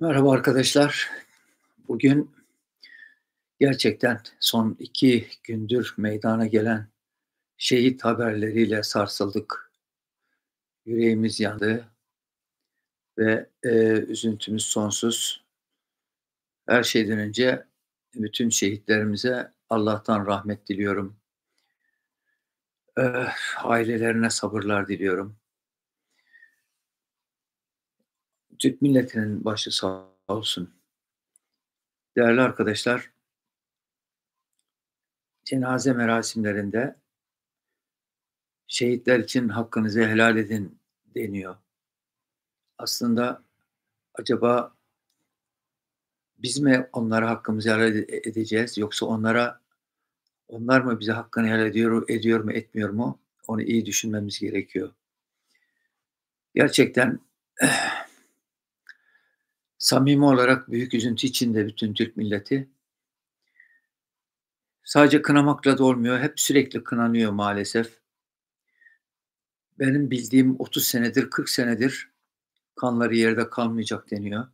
Merhaba arkadaşlar. Bugün gerçekten son iki gündür meydana gelen şehit haberleriyle sarsıldık. Yüreğimiz yandı ve e, üzüntümüz sonsuz. Her şeyden önce bütün şehitlerimize Allah'tan rahmet diliyorum. E, ailelerine sabırlar diliyorum. Türk milletinin başı sağ olsun. Değerli arkadaşlar, cenaze merasimlerinde şehitler için hakkınızı helal edin deniyor. Aslında acaba biz mi onlara hakkımızı helal edeceğiz yoksa onlara onlar mı bize hakkını helal ediyor, ediyor mu etmiyor mu onu iyi düşünmemiz gerekiyor. Gerçekten Samimi olarak büyük üzüntü içinde bütün Türk milleti. Sadece kınamakla da olmuyor. Hep sürekli kınanıyor maalesef. Benim bildiğim 30 senedir, 40 senedir kanları yerde kalmayacak deniyor.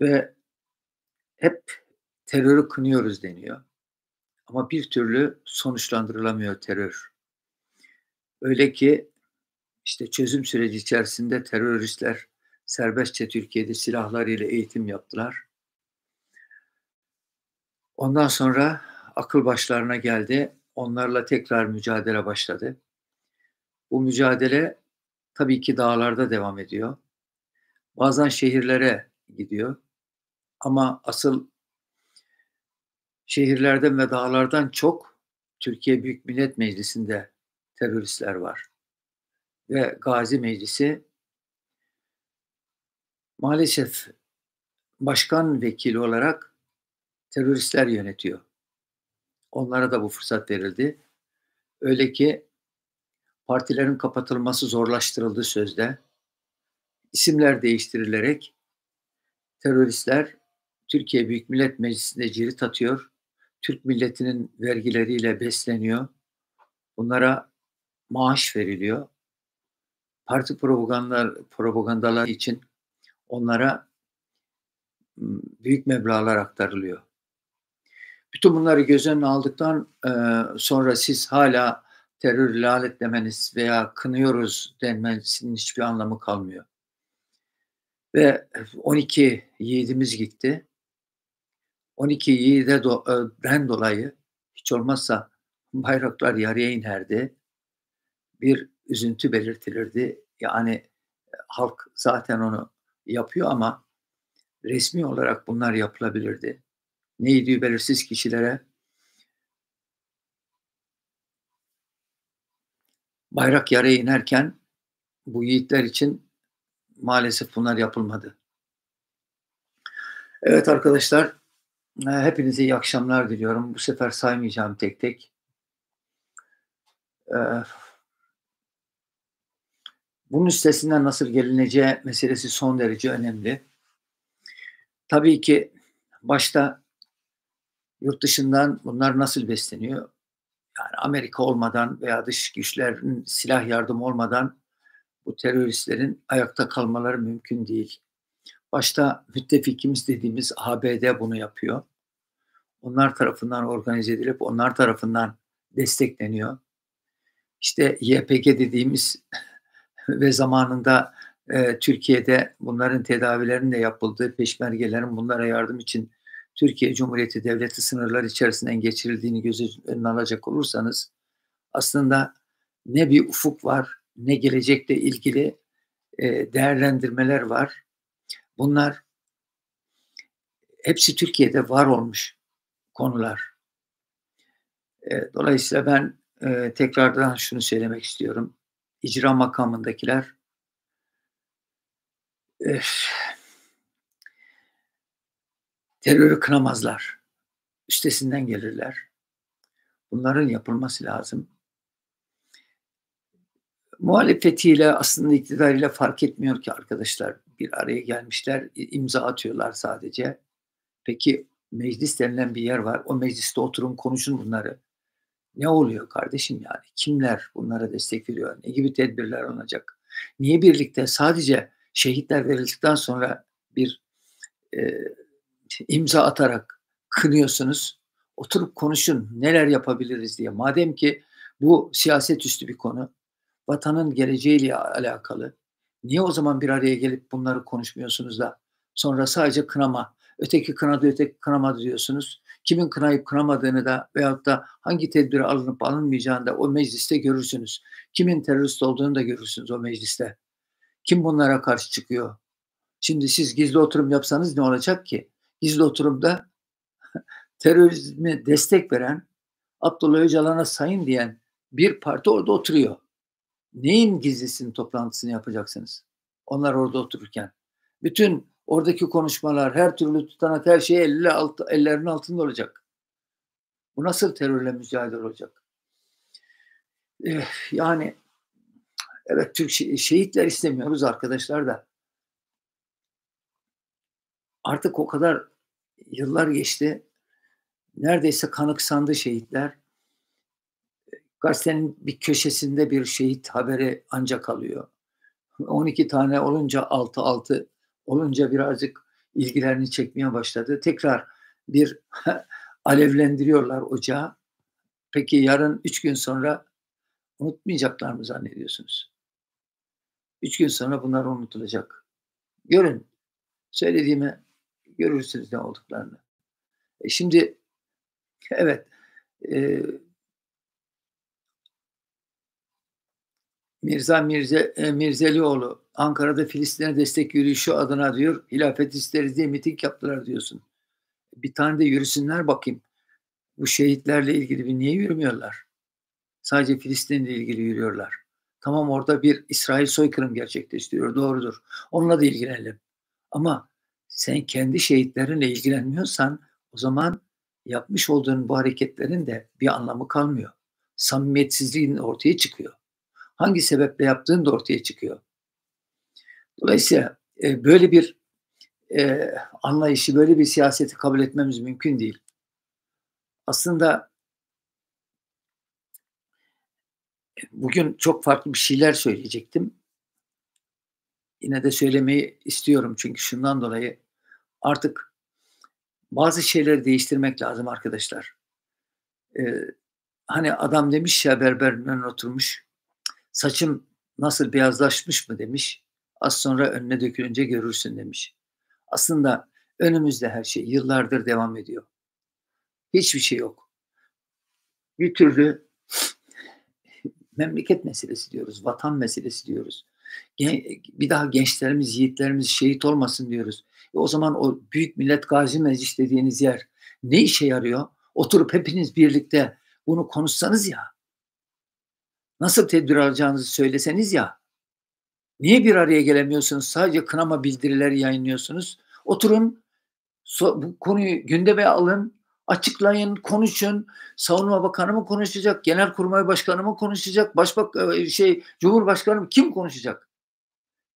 Ve hep terörü kınıyoruz deniyor. Ama bir türlü sonuçlandırılamıyor terör. Öyle ki işte çözüm süreci içerisinde teröristler serbestçe Türkiye'de silahlar ile eğitim yaptılar. Ondan sonra akıl başlarına geldi. Onlarla tekrar mücadele başladı. Bu mücadele tabii ki dağlarda devam ediyor. Bazen şehirlere gidiyor. Ama asıl şehirlerden ve dağlardan çok Türkiye Büyük Millet Meclisi'nde teröristler var. Ve Gazi Meclisi maalesef başkan vekili olarak teröristler yönetiyor. Onlara da bu fırsat verildi. Öyle ki partilerin kapatılması zorlaştırıldı sözde. İsimler değiştirilerek teröristler Türkiye Büyük Millet Meclisi'nde cirit atıyor. Türk milletinin vergileriyle besleniyor. Bunlara maaş veriliyor. Parti propagandalar, propagandalar için onlara büyük meblalar aktarılıyor. Bütün bunları göz önüne aldıktan sonra siz hala terör demeniz veya kınıyoruz denmesinin hiçbir anlamı kalmıyor. Ve 12 yiğidimiz gitti. 12 yiğiden dolayı hiç olmazsa bayraklar yarıya inerdi. Bir üzüntü belirtilirdi. Yani halk zaten onu yapıyor ama resmi olarak bunlar yapılabilirdi. Neydi belirsiz kişilere bayrak yaraya inerken bu yiğitler için maalesef bunlar yapılmadı. Evet arkadaşlar, e, hepinize iyi akşamlar diliyorum. Bu sefer saymayacağım tek tek. Ee, bunun üstesinden nasıl gelineceği meselesi son derece önemli. Tabii ki başta yurt dışından bunlar nasıl besleniyor? Yani Amerika olmadan veya dış güçlerin silah yardımı olmadan bu teröristlerin ayakta kalmaları mümkün değil. Başta müttefikimiz dediğimiz ABD bunu yapıyor. Onlar tarafından organize edilip onlar tarafından destekleniyor. İşte YPG dediğimiz ve zamanında e, Türkiye'de bunların tedavilerinin de yapıldığı, peşmergelerin bunlara yardım için Türkiye Cumhuriyeti Devleti sınırları içerisinden geçirildiğini göz önüne alacak olursanız aslında ne bir ufuk var ne gelecekle ilgili e, değerlendirmeler var. Bunlar hepsi Türkiye'de var olmuş konular. E, dolayısıyla ben e, tekrardan şunu söylemek istiyorum icra makamındakiler e, terörü kınamazlar. Üstesinden gelirler. Bunların yapılması lazım. Muhalefetiyle aslında iktidarıyla fark etmiyor ki arkadaşlar. Bir araya gelmişler, imza atıyorlar sadece. Peki meclis denilen bir yer var. O mecliste oturun konuşun bunları. Ne oluyor kardeşim yani? Kimler bunlara destek veriyor? Ne gibi tedbirler alınacak? Niye birlikte sadece şehitler verildikten sonra bir e, imza atarak kınıyorsunuz? Oturup konuşun neler yapabiliriz diye. Madem ki bu siyaset üstü bir konu, vatanın geleceğiyle alakalı. Niye o zaman bir araya gelip bunları konuşmuyorsunuz da sonra sadece kınama, öteki kınadı öteki kınamadı diyorsunuz kimin kınayıp kınamadığını da veyahut da hangi tedbiri alınıp alınmayacağını da o mecliste görürsünüz. Kimin terörist olduğunu da görürsünüz o mecliste. Kim bunlara karşı çıkıyor? Şimdi siz gizli oturum yapsanız ne olacak ki? Gizli oturumda terörizme destek veren, Abdullah Öcalan'a sayın diyen bir parti orada oturuyor. Neyin gizlisinin toplantısını yapacaksınız? Onlar orada otururken. Bütün Oradaki konuşmalar, her türlü tutanak, her şey elle alt, ellerinin altında olacak. Bu nasıl terörle mücadele olacak? Ee, yani evet Türk şehitler istemiyoruz arkadaşlar da. Artık o kadar yıllar geçti. Neredeyse kanıksandı şehitler. Gazetenin bir köşesinde bir şehit haberi ancak alıyor. 12 tane olunca 6-6 olunca birazcık ilgilerini çekmeye başladı. Tekrar bir alevlendiriyorlar ocağı. Peki yarın üç gün sonra unutmayacaklar mı zannediyorsunuz? Üç gün sonra bunlar unutulacak. Görün. Söylediğimi görürsünüz ne olduklarını. E şimdi evet e, Mirza Mirze, e, Mirzelioğlu Ankara'da Filistin'e destek yürüyüşü adına diyor hilafet isteriz diye miting yaptılar diyorsun. Bir tane de yürüsünler bakayım. Bu şehitlerle ilgili bir niye yürümüyorlar? Sadece Filistin'le ilgili yürüyorlar. Tamam orada bir İsrail soykırım gerçekleştiriyor. Doğrudur. Onunla da ilgilenelim. Ama sen kendi şehitlerinle ilgilenmiyorsan o zaman yapmış olduğun bu hareketlerin de bir anlamı kalmıyor. Samimiyetsizliğin ortaya çıkıyor hangi sebeple yaptığın da ortaya çıkıyor. Dolayısıyla e, böyle bir e, anlayışı, böyle bir siyaseti kabul etmemiz mümkün değil. Aslında e, bugün çok farklı bir şeyler söyleyecektim. Yine de söylemeyi istiyorum çünkü şundan dolayı artık bazı şeyleri değiştirmek lazım arkadaşlar. Ee, hani adam demiş ya berberin berber oturmuş Saçım nasıl beyazlaşmış mı demiş. Az sonra önüne dökülünce görürsün demiş. Aslında önümüzde her şey yıllardır devam ediyor. Hiçbir şey yok. Bir türlü memleket meselesi diyoruz, vatan meselesi diyoruz. Bir daha gençlerimiz, yiğitlerimiz şehit olmasın diyoruz. E o zaman o Büyük Millet Gazi Meclis dediğiniz yer ne işe yarıyor? Oturup hepiniz birlikte bunu konuşsanız ya nasıl tedbir alacağınızı söyleseniz ya. Niye bir araya gelemiyorsunuz? Sadece kınama bildirileri yayınlıyorsunuz. Oturun so, bu konuyu gündeme alın, açıklayın, konuşun. Savunma Bakanı mı konuşacak, Genelkurmay Başkanı mı konuşacak, Başbak e, şey Cumhurbaşkanı mı kim konuşacak?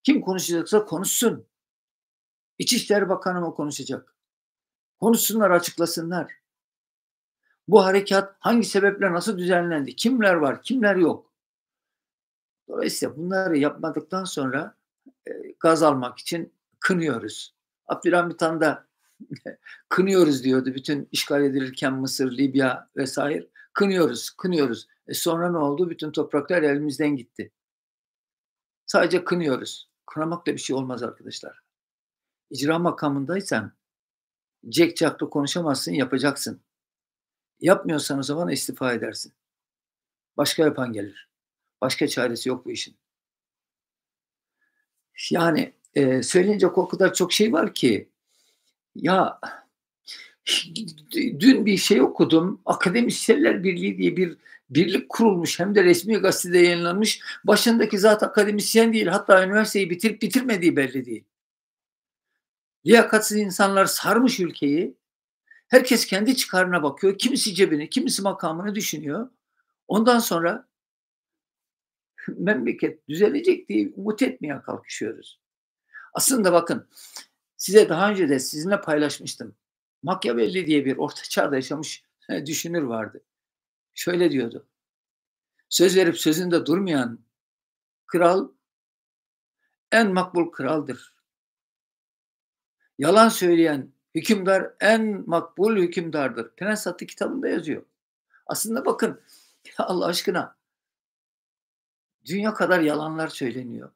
Kim konuşacaksa konuşsun. İçişleri Bakanı mı konuşacak? Konuşsunlar, açıklasınlar. Bu harekat hangi sebeple nasıl düzenlendi? Kimler var, kimler yok? Dolayısıyla bunları yapmadıktan sonra e, gaz almak için kınıyoruz. Abdülhamit Han da kınıyoruz diyordu bütün işgal edilirken Mısır, Libya vesaire. Kınıyoruz, kınıyoruz. E sonra ne oldu? Bütün topraklar elimizden gitti. Sadece kınıyoruz. Kınamak da bir şey olmaz arkadaşlar. İcra makamındaysan cek caklı konuşamazsın, yapacaksın. Yapmıyorsan o zaman istifa edersin. Başka yapan gelir. Başka çaresi yok bu işin. Yani e, söylenecek o kadar çok şey var ki ya dün bir şey okudum. Akademisyenler Birliği diye bir birlik kurulmuş hem de resmi gazetede yayınlanmış. Başındaki zat akademisyen değil hatta üniversiteyi bitirip bitirmediği belli değil. Liyakatsız insanlar sarmış ülkeyi. Herkes kendi çıkarına bakıyor. Kimisi cebini, kimisi makamını düşünüyor. Ondan sonra memleket düzelecek diye umut etmeye kalkışıyoruz. Aslında bakın size daha önce de sizinle paylaşmıştım. Machiavelli diye bir orta çağda yaşamış düşünür vardı. Şöyle diyordu. Söz verip sözünde durmayan kral en makbul kraldır. Yalan söyleyen hükümdar en makbul hükümdardır. Prens Hattı kitabında yazıyor. Aslında bakın Allah aşkına Dünya kadar yalanlar söyleniyor.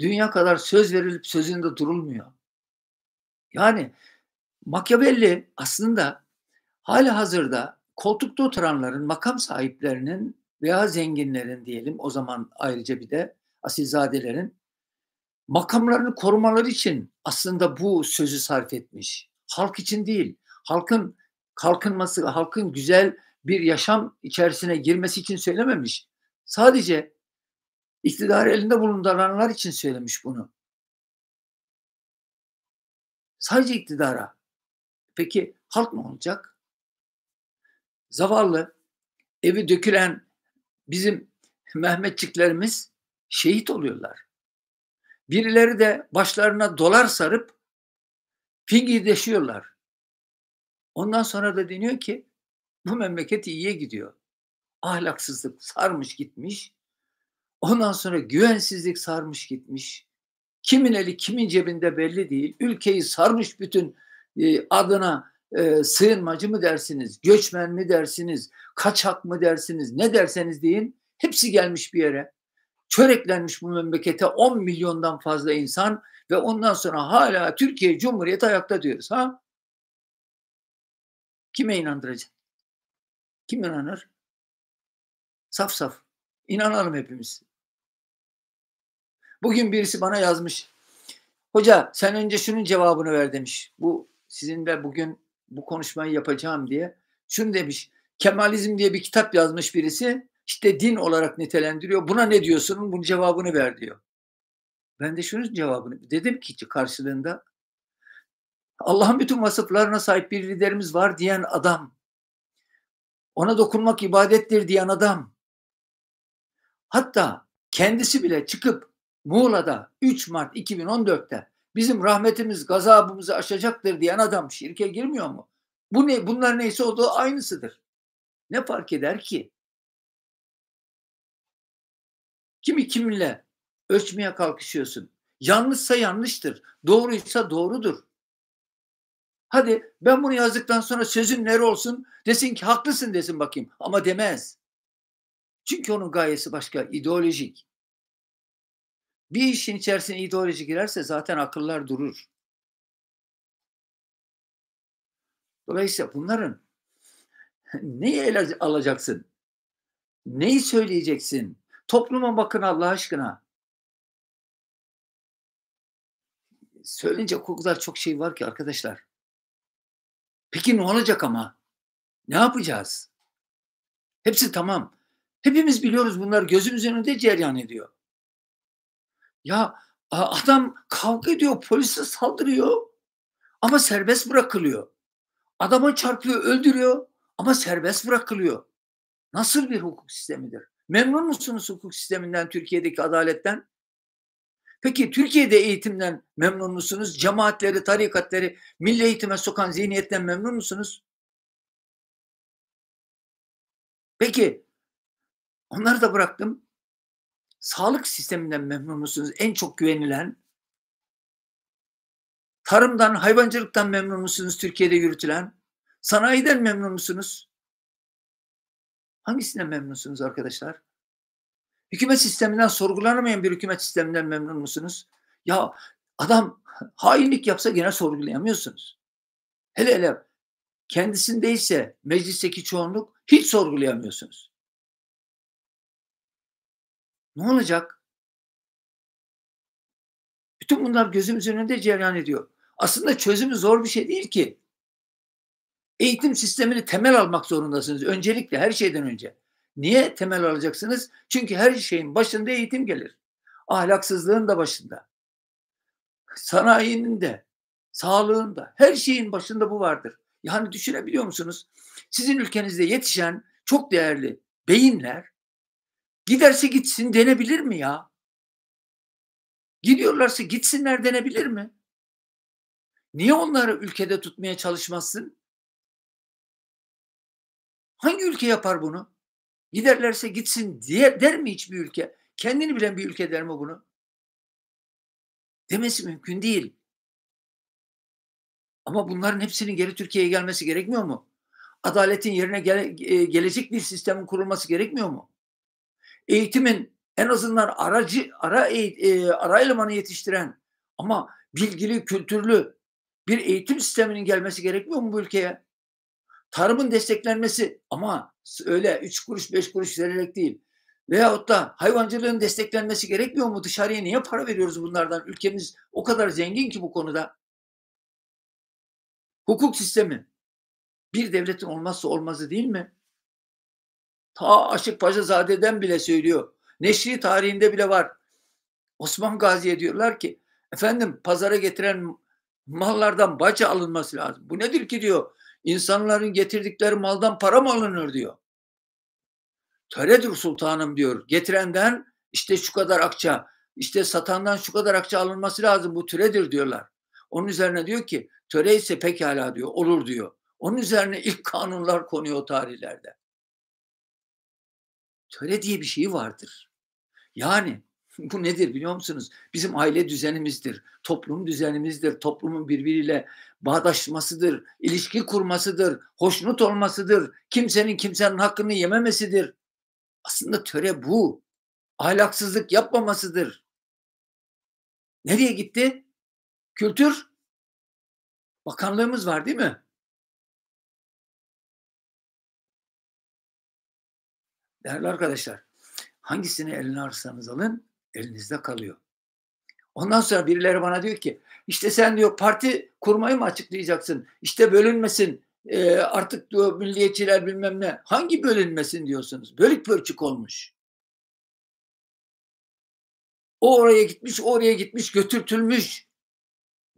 Dünya kadar söz verilip sözünde durulmuyor. Yani Machiavelli aslında hala hazırda koltukta oturanların, makam sahiplerinin veya zenginlerin diyelim o zaman ayrıca bir de asilzadelerin makamlarını korumaları için aslında bu sözü sarf etmiş. Halk için değil, halkın kalkınması, halkın güzel bir yaşam içerisine girmesi için söylememiş. Sadece İktidar elinde bulunduranlar için söylemiş bunu. Sadece iktidara. Peki halk ne olacak? Zavallı, evi dökülen bizim Mehmetçiklerimiz şehit oluyorlar. Birileri de başlarına dolar sarıp fingideşiyorlar. Ondan sonra da deniyor ki bu memleket iyiye gidiyor. Ahlaksızlık sarmış gitmiş. Ondan sonra güvensizlik sarmış gitmiş. Kimin eli kimin cebinde belli değil. Ülkeyi sarmış bütün e, adına e, sığınmacı mı dersiniz, göçmen mi dersiniz, kaçak mı dersiniz, ne derseniz deyin. Hepsi gelmiş bir yere. Çöreklenmiş bu memlekete 10 milyondan fazla insan ve ondan sonra hala Türkiye Cumhuriyeti ayakta diyoruz. Ha? Kime inandıracaksın? Kim inanır? Saf saf. İnanalım hepimiz. Bugün birisi bana yazmış. Hoca sen önce şunun cevabını ver demiş. Bu sizinle bugün bu konuşmayı yapacağım diye. Şunu demiş. Kemalizm diye bir kitap yazmış birisi. İşte din olarak nitelendiriyor. Buna ne diyorsun? Bunun cevabını ver diyor. Ben de şunun cevabını dedim ki karşılığında Allah'ın bütün vasıflarına sahip bir liderimiz var diyen adam. Ona dokunmak ibadettir diyen adam. Hatta kendisi bile çıkıp Muğla'da 3 Mart 2014'te bizim rahmetimiz gazabımızı aşacaktır diyen adam şirke girmiyor mu? Bu ne? Bunlar neyse o da aynısıdır. Ne fark eder ki? Kimi kiminle ölçmeye kalkışıyorsun? Yanlışsa yanlıştır. Doğruysa doğrudur. Hadi ben bunu yazdıktan sonra sözün nere olsun? Desin ki haklısın desin bakayım. Ama demez. Çünkü onun gayesi başka, ideolojik. Bir işin içerisine ideoloji girerse zaten akıllar durur. Dolayısıyla bunların neyi alacaksın? Neyi söyleyeceksin? Topluma bakın Allah aşkına. Söyleyince o kadar çok şey var ki arkadaşlar. Peki ne olacak ama? Ne yapacağız? Hepsi tamam. Hepimiz biliyoruz bunlar gözümüzün önünde ceryan ediyor. Ya adam kavga ediyor, polise saldırıyor ama serbest bırakılıyor. Adama çarpıyor, öldürüyor ama serbest bırakılıyor. Nasıl bir hukuk sistemidir? Memnun musunuz hukuk sisteminden, Türkiye'deki adaletten? Peki Türkiye'de eğitimden memnun musunuz? Cemaatleri, tarikatları milli eğitime sokan zihniyetten memnun musunuz? Peki onları da bıraktım. Sağlık sisteminden memnun musunuz? En çok güvenilen. Tarımdan, hayvancılıktan memnun musunuz Türkiye'de yürütülen? Sanayiden memnun musunuz? Hangisinden memnunsunuz arkadaşlar? Hükümet sisteminden sorgulanamayan bir hükümet sisteminden memnun musunuz? Ya adam hainlik yapsa gene sorgulayamıyorsunuz. Hele hele kendisindeyse meclisteki çoğunluk hiç sorgulayamıyorsunuz. Ne olacak? Bütün bunlar gözümüzün önünde cereyan ediyor. Aslında çözümü zor bir şey değil ki. Eğitim sistemini temel almak zorundasınız. Öncelikle her şeyden önce. Niye temel alacaksınız? Çünkü her şeyin başında eğitim gelir. Ahlaksızlığın da başında. Sanayinin de, sağlığın da, her şeyin başında bu vardır. Yani düşünebiliyor musunuz? Sizin ülkenizde yetişen çok değerli beyinler Giderse gitsin denebilir mi ya? Gidiyorlarsa gitsinler denebilir mi? Niye onları ülkede tutmaya çalışmazsın? Hangi ülke yapar bunu? Giderlerse gitsin diye der mi hiçbir ülke? Kendini bilen bir ülke der mi bunu? Demesi mümkün değil. Ama bunların hepsinin geri Türkiye'ye gelmesi gerekmiyor mu? Adaletin yerine gele, e, gelecek bir sistemin kurulması gerekmiyor mu? eğitimin en azından aracı ara e, ara elemanı yetiştiren ama bilgili, kültürlü bir eğitim sisteminin gelmesi gerekmiyor mu bu ülkeye? Tarımın desteklenmesi ama öyle üç kuruş beş kuruş vererek değil. Veyahut da hayvancılığın desteklenmesi gerekmiyor mu? Dışarıya niye para veriyoruz bunlardan? Ülkemiz o kadar zengin ki bu konuda. Hukuk sistemi bir devletin olmazsa olmazı değil mi? Ta Aşık Paşazade'den bile söylüyor. Neşri tarihinde bile var. Osman Gazi'ye diyorlar ki efendim pazara getiren mallardan baca alınması lazım. Bu nedir ki diyor. İnsanların getirdikleri maldan para mı alınır diyor. Töredir sultanım diyor. Getirenden işte şu kadar akça, işte satandan şu kadar akça alınması lazım. Bu töredir diyorlar. Onun üzerine diyor ki töre ise pekala diyor, olur diyor. Onun üzerine ilk kanunlar konuyor tarihlerde töre diye bir şey vardır. Yani bu nedir biliyor musunuz? Bizim aile düzenimizdir, toplum düzenimizdir, toplumun birbiriyle bağdaşmasıdır, ilişki kurmasıdır, hoşnut olmasıdır, kimsenin kimsenin hakkını yememesidir. Aslında töre bu. Ahlaksızlık yapmamasıdır. Nereye gitti? Kültür Bakanlığımız var değil mi? Değerli arkadaşlar, hangisini eline alırsanız alın, elinizde kalıyor. Ondan sonra birileri bana diyor ki, işte sen diyor parti kurmayı mı açıklayacaksın? İşte bölünmesin, e, artık diyor milliyetçiler bilmem ne. Hangi bölünmesin diyorsunuz? Bölük pörçük olmuş. O oraya gitmiş, oraya gitmiş, götürtülmüş.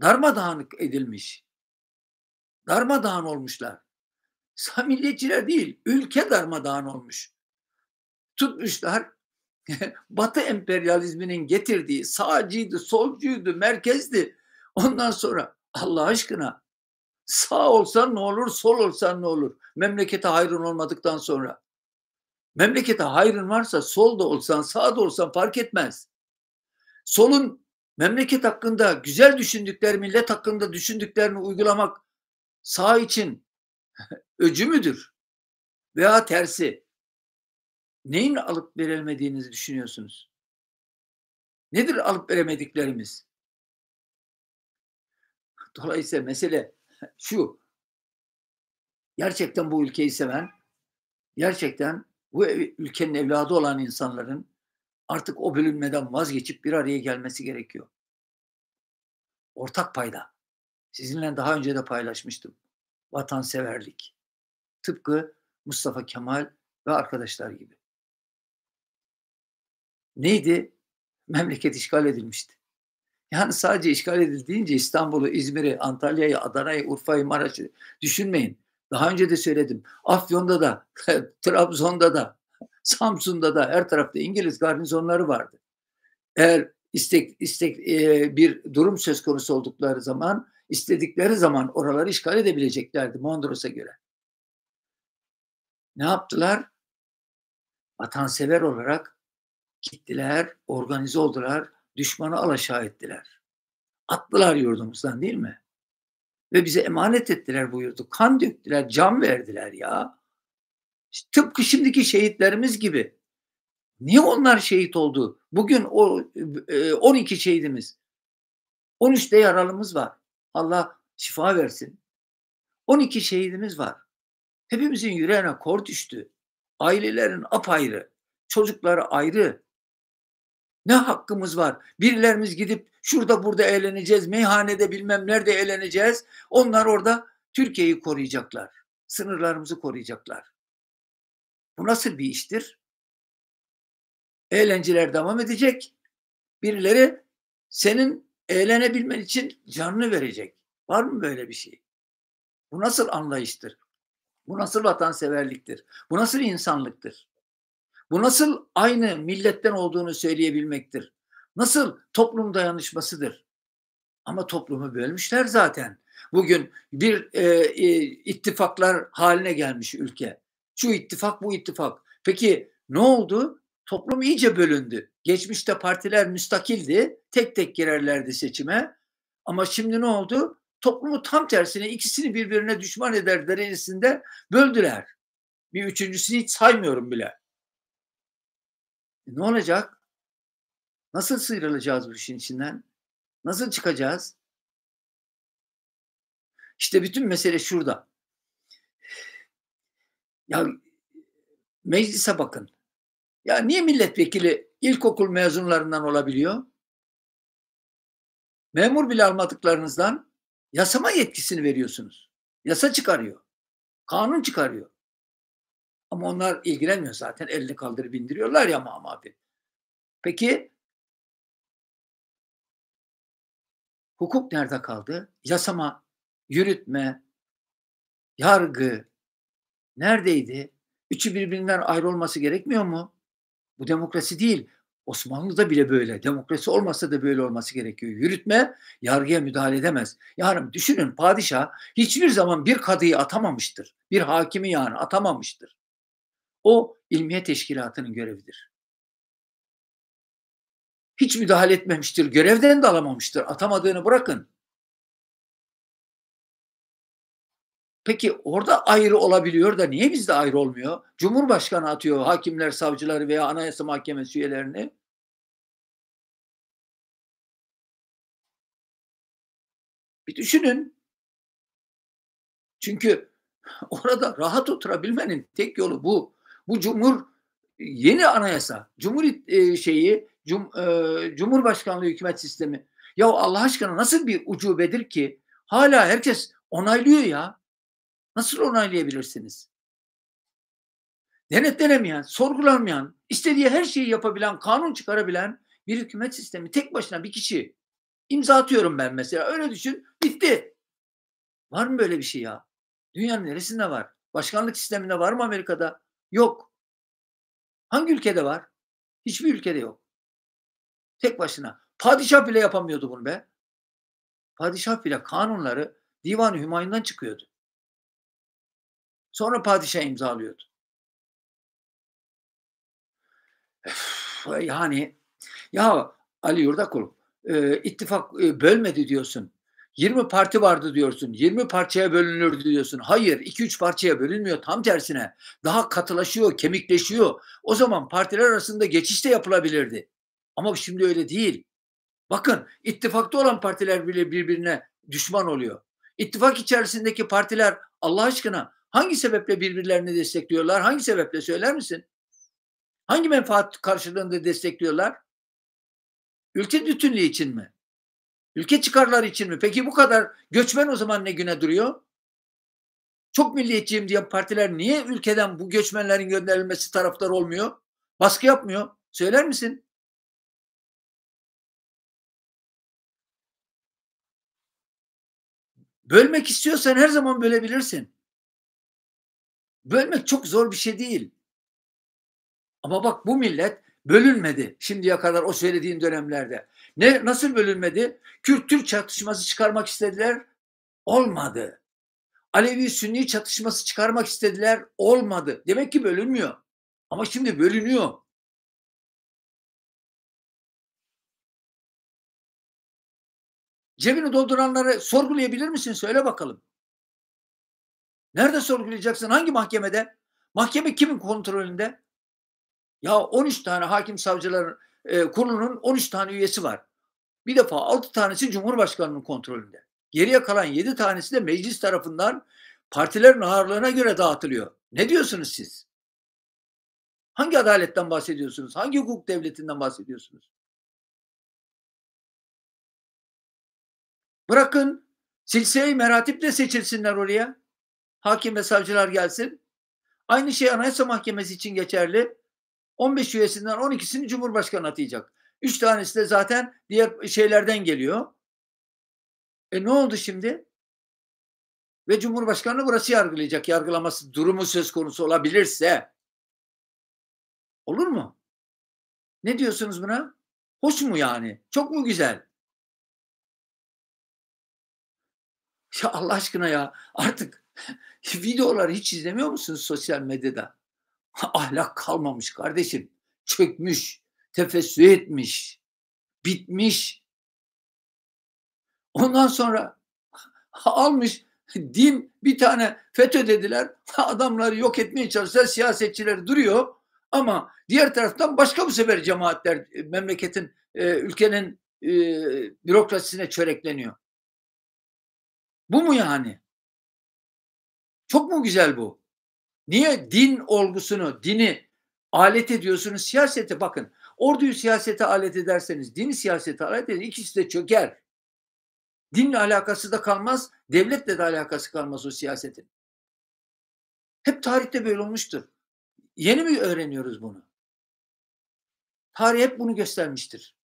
Darmadağınık edilmiş. Darmadağın olmuşlar. Milliyetçiler değil, ülke darmadağın olmuş tutmuşlar Batı emperyalizminin getirdiği sağcıydı, solcuydu, merkezdi. Ondan sonra Allah aşkına sağ olsan ne olur, sol olsan ne olur? Memlekete hayrın olmadıktan sonra. Memlekete hayrın varsa sol da olsan, sağ da olsan fark etmez. Solun memleket hakkında güzel düşündükleri, millet hakkında düşündüklerini uygulamak sağ için öcü müdür? Veya tersi neyin alıp verilmediğinizi düşünüyorsunuz? Nedir alıp veremediklerimiz? Dolayısıyla mesele şu. Gerçekten bu ülkeyi seven, gerçekten bu ülkenin evladı olan insanların artık o bölünmeden vazgeçip bir araya gelmesi gerekiyor. Ortak payda. Sizinle daha önce de paylaşmıştım. Vatanseverlik. Tıpkı Mustafa Kemal ve arkadaşlar gibi. Neydi? Memleket işgal edilmişti. Yani sadece işgal edildiğince İstanbul'u, İzmir'i, Antalya'yı, Adana'yı, Urfa'yı, Maraş'ı düşünmeyin. Daha önce de söyledim. Afyon'da da, Trabzon'da da, Samsun'da da her tarafta İngiliz garnizonları vardı. Eğer istek istek e, bir durum söz konusu oldukları zaman istedikleri zaman oraları işgal edebileceklerdi Mondros'a göre. Ne yaptılar? Vatansever olarak gittiler, organize oldular, düşmanı alaşağı ettiler. Attılar yurdumuzdan değil mi? Ve bize emanet ettiler bu yurdu. Kan döktüler, can verdiler ya. İşte tıpkı şimdiki şehitlerimiz gibi. Niye onlar şehit oldu? Bugün o 12 e, şehidimiz. 13 de yaralımız var. Allah şifa versin. 12 şehidimiz var. Hepimizin yüreğine kor düştü. Ailelerin apayrı, çocukları ayrı. Ne hakkımız var? Birilerimiz gidip şurada burada eğleneceğiz, meyhanede bilmem nerede eğleneceğiz. Onlar orada Türkiye'yi koruyacaklar. Sınırlarımızı koruyacaklar. Bu nasıl bir iştir? Eğlenceler devam edecek. Birileri senin eğlenebilmen için canını verecek. Var mı böyle bir şey? Bu nasıl anlayıştır? Bu nasıl vatanseverliktir? Bu nasıl insanlıktır? Bu nasıl aynı milletten olduğunu söyleyebilmektir? Nasıl toplum dayanışmasıdır? Ama toplumu bölmüşler zaten. Bugün bir e, e, ittifaklar haline gelmiş ülke. Şu ittifak bu ittifak. Peki ne oldu? Toplum iyice bölündü. Geçmişte partiler müstakildi. Tek tek girerlerdi seçime. Ama şimdi ne oldu? Toplumu tam tersine ikisini birbirine düşman eder derecesinde böldüler. Bir üçüncüsünü hiç saymıyorum bile. E ne olacak? Nasıl sıyrılacağız bu işin içinden? Nasıl çıkacağız? İşte bütün mesele şurada. Ya meclise bakın. Ya niye milletvekili ilkokul mezunlarından olabiliyor? Memur bile almadıklarınızdan yasama yetkisini veriyorsunuz. Yasa çıkarıyor. Kanun çıkarıyor. Ama onlar ilgilenmiyor zaten. Elini kaldırıp indiriyorlar ya Mahmut Peki hukuk nerede kaldı? Yasama, yürütme, yargı neredeydi? Üçü birbirinden ayrı olması gerekmiyor mu? Bu demokrasi değil. Osmanlı'da bile böyle. Demokrasi olmasa da böyle olması gerekiyor. Yürütme yargıya müdahale edemez. Yani düşünün padişah hiçbir zaman bir kadıyı atamamıştır. Bir hakimi yani atamamıştır. O ilmiye teşkilatının görevidir. Hiç müdahale etmemiştir. Görevden de alamamıştır. Atamadığını bırakın. Peki orada ayrı olabiliyor da niye bizde ayrı olmuyor? Cumhurbaşkanı atıyor hakimler, savcıları veya anayasa mahkemesi üyelerini. Bir düşünün. Çünkü orada rahat oturabilmenin tek yolu bu. Bu cumhur yeni anayasa, cumhur e, şeyi, cum, e, cumhurbaşkanlığı hükümet sistemi. Ya Allah aşkına nasıl bir ucubedir ki hala herkes onaylıyor ya. Nasıl onaylayabilirsiniz? Denetlenemeyen, sorgulanmayan, istediği her şeyi yapabilen, kanun çıkarabilen bir hükümet sistemi tek başına bir kişi. imza atıyorum ben mesela. Öyle düşün. Bitti. Var mı böyle bir şey ya? Dünyanın neresinde var? Başkanlık sisteminde var mı Amerika'da? Yok. Hangi ülkede var? Hiçbir ülkede yok. Tek başına. Padişah bile yapamıyordu bunu be. Padişah bile kanunları Divan-ı Hümayun'dan çıkıyordu. Sonra padişah imzalıyordu. Öf, yani ya Ali Yurdakul e, ittifak e, bölmedi diyorsun. 20 parti vardı diyorsun. 20 parçaya bölünürdü diyorsun. Hayır 2-3 parçaya bölünmüyor. Tam tersine daha katılaşıyor, kemikleşiyor. O zaman partiler arasında geçiş de yapılabilirdi. Ama şimdi öyle değil. Bakın ittifakta olan partiler bile birbirine düşman oluyor. İttifak içerisindeki partiler Allah aşkına hangi sebeple birbirlerini destekliyorlar? Hangi sebeple söyler misin? Hangi menfaat karşılığında destekliyorlar? Ülke bütünlüğü için mi? Ülke çıkarları için mi? Peki bu kadar göçmen o zaman ne güne duruyor? Çok milliyetçiyim diye partiler niye ülkeden bu göçmenlerin gönderilmesi taraftar olmuyor? Baskı yapmıyor. Söyler misin? Bölmek istiyorsan her zaman bölebilirsin. Bölmek çok zor bir şey değil. Ama bak bu millet Bölünmedi şimdiye kadar o söylediğim dönemlerde. Ne nasıl bölünmedi? Kürt-Türk çatışması çıkarmak istediler. Olmadı. Alevi-Sünni çatışması çıkarmak istediler. Olmadı. Demek ki bölünmüyor. Ama şimdi bölünüyor. Cebini dolduranları sorgulayabilir misin? Söyle bakalım. Nerede sorgulayacaksın? Hangi mahkemede? Mahkeme kimin kontrolünde? Ya 13 tane hakim savcılar e, kurulunun 13 tane üyesi var. Bir defa 6 tanesi Cumhurbaşkanı'nın kontrolünde. Geriye kalan 7 tanesi de meclis tarafından partilerin ağırlığına göre dağıtılıyor. Ne diyorsunuz siz? Hangi adaletten bahsediyorsunuz? Hangi hukuk devletinden bahsediyorsunuz? Bırakın silsileyi meratiple seçilsinler oraya. Hakim ve savcılar gelsin. Aynı şey Anayasa Mahkemesi için geçerli. 15 üyesinden 12'sini Cumhurbaşkanı atayacak. 3 tanesi de zaten diğer şeylerden geliyor. E ne oldu şimdi? Ve Cumhurbaşkanı burası yargılayacak. Yargılaması durumu söz konusu olabilirse. Olur mu? Ne diyorsunuz buna? Hoş mu yani? Çok mu güzel? Ya Allah aşkına ya artık videoları hiç izlemiyor musunuz sosyal medyada? ahlak kalmamış kardeşim. Çökmüş, tefessüh etmiş, bitmiş. Ondan sonra almış din bir tane FETÖ dediler. Adamları yok etmeye çalıştılar. Siyasetçiler duruyor. Ama diğer taraftan başka bu sefer cemaatler e, memleketin, e, ülkenin e, bürokrasisine çörekleniyor. Bu mu yani? Çok mu güzel bu? Niye din olgusunu, dini alet ediyorsunuz siyasete? Bakın orduyu siyasete alet ederseniz, dini siyasete alet edin ikisi de çöker. Dinle alakası da kalmaz, devletle de alakası kalmaz o siyasetin. Hep tarihte böyle olmuştur. Yeni mi öğreniyoruz bunu? Tarih hep bunu göstermiştir.